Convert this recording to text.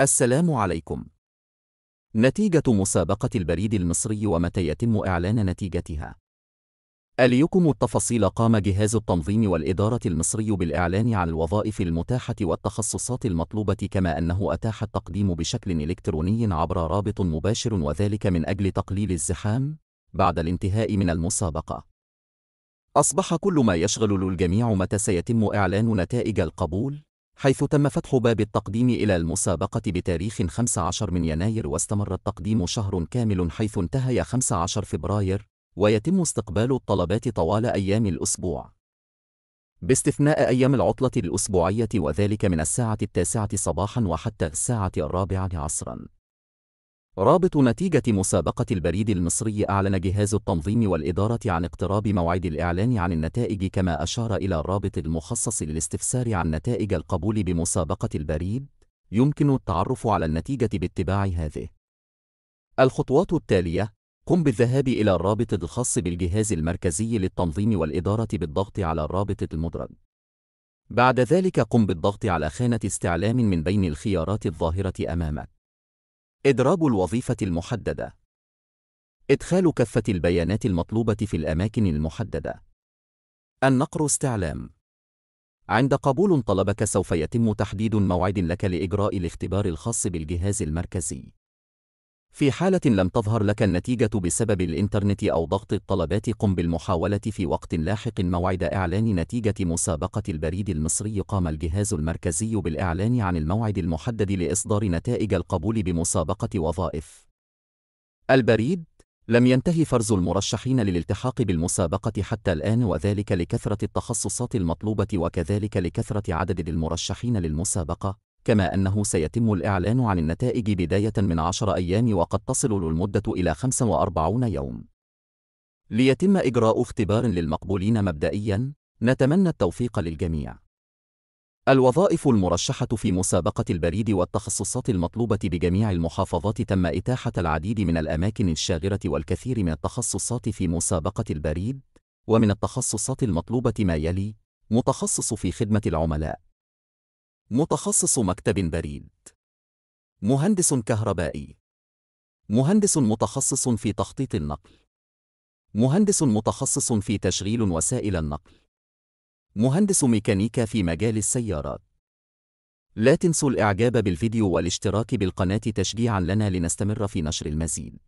السلام عليكم. نتيجة مسابقة البريد المصري ومتى يتم إعلان نتيجتها. أليكم التفاصيل قام جهاز التنظيم والإدارة المصري بالإعلان عن الوظائف المتاحة والتخصصات المطلوبة كما أنه أتاح التقديم بشكل إلكتروني عبر رابط مباشر وذلك من أجل تقليل الزحام بعد الانتهاء من المسابقة. أصبح كل ما يشغل الجميع متى سيتم إعلان نتائج القبول حيث تم فتح باب التقديم إلى المسابقة بتاريخ 15 من يناير واستمر التقديم شهر كامل حيث انتهى 15 فبراير ويتم استقبال الطلبات طوال أيام الأسبوع باستثناء أيام العطلة الأسبوعية وذلك من الساعة التاسعة صباحا وحتى الساعة الرابعة عصراً رابط نتيجة مسابقة البريد المصري أعلن جهاز التنظيم والإدارة عن اقتراب موعد الإعلان عن النتائج كما أشار إلى الرابط المخصص للاستفسار عن نتائج القبول بمسابقة البريد يمكن التعرف على النتيجة باتباع هذه الخطوات التالية قم بالذهاب إلى الرابط الخاص بالجهاز المركزي للتنظيم والإدارة بالضغط على الرابط المدرج بعد ذلك قم بالضغط على خانة استعلام من بين الخيارات الظاهرة أمامك إدراب الوظيفة المحددة إدخال كافة البيانات المطلوبة في الأماكن المحددة النقر استعلام عند قبول طلبك سوف يتم تحديد موعد لك لإجراء الاختبار الخاص بالجهاز المركزي في حالة لم تظهر لك النتيجة بسبب الإنترنت أو ضغط الطلبات قم بالمحاولة في وقت لاحق موعد إعلان نتيجة مسابقة البريد المصري قام الجهاز المركزي بالإعلان عن الموعد المحدد لإصدار نتائج القبول بمسابقة وظائف البريد لم ينتهي فرز المرشحين للالتحاق بالمسابقة حتى الآن وذلك لكثرة التخصصات المطلوبة وكذلك لكثرة عدد المرشحين للمسابقة كما أنه سيتم الإعلان عن النتائج بداية من 10 أيام وقد تصل المدة إلى 45 يوم. ليتم إجراء اختبار للمقبولين مبدئياً، نتمنى التوفيق للجميع. الوظائف المرشحة في مسابقة البريد والتخصصات المطلوبة بجميع المحافظات تم إتاحة العديد من الأماكن الشاغرة والكثير من التخصصات في مسابقة البريد، ومن التخصصات المطلوبة ما يلي: متخصص في خدمة العملاء، متخصص مكتب بريد مهندس كهربائي مهندس متخصص في تخطيط النقل مهندس متخصص في تشغيل وسائل النقل مهندس ميكانيكا في مجال السيارات لا تنسوا الإعجاب بالفيديو والاشتراك بالقناة تشجيعا لنا لنستمر في نشر المزيد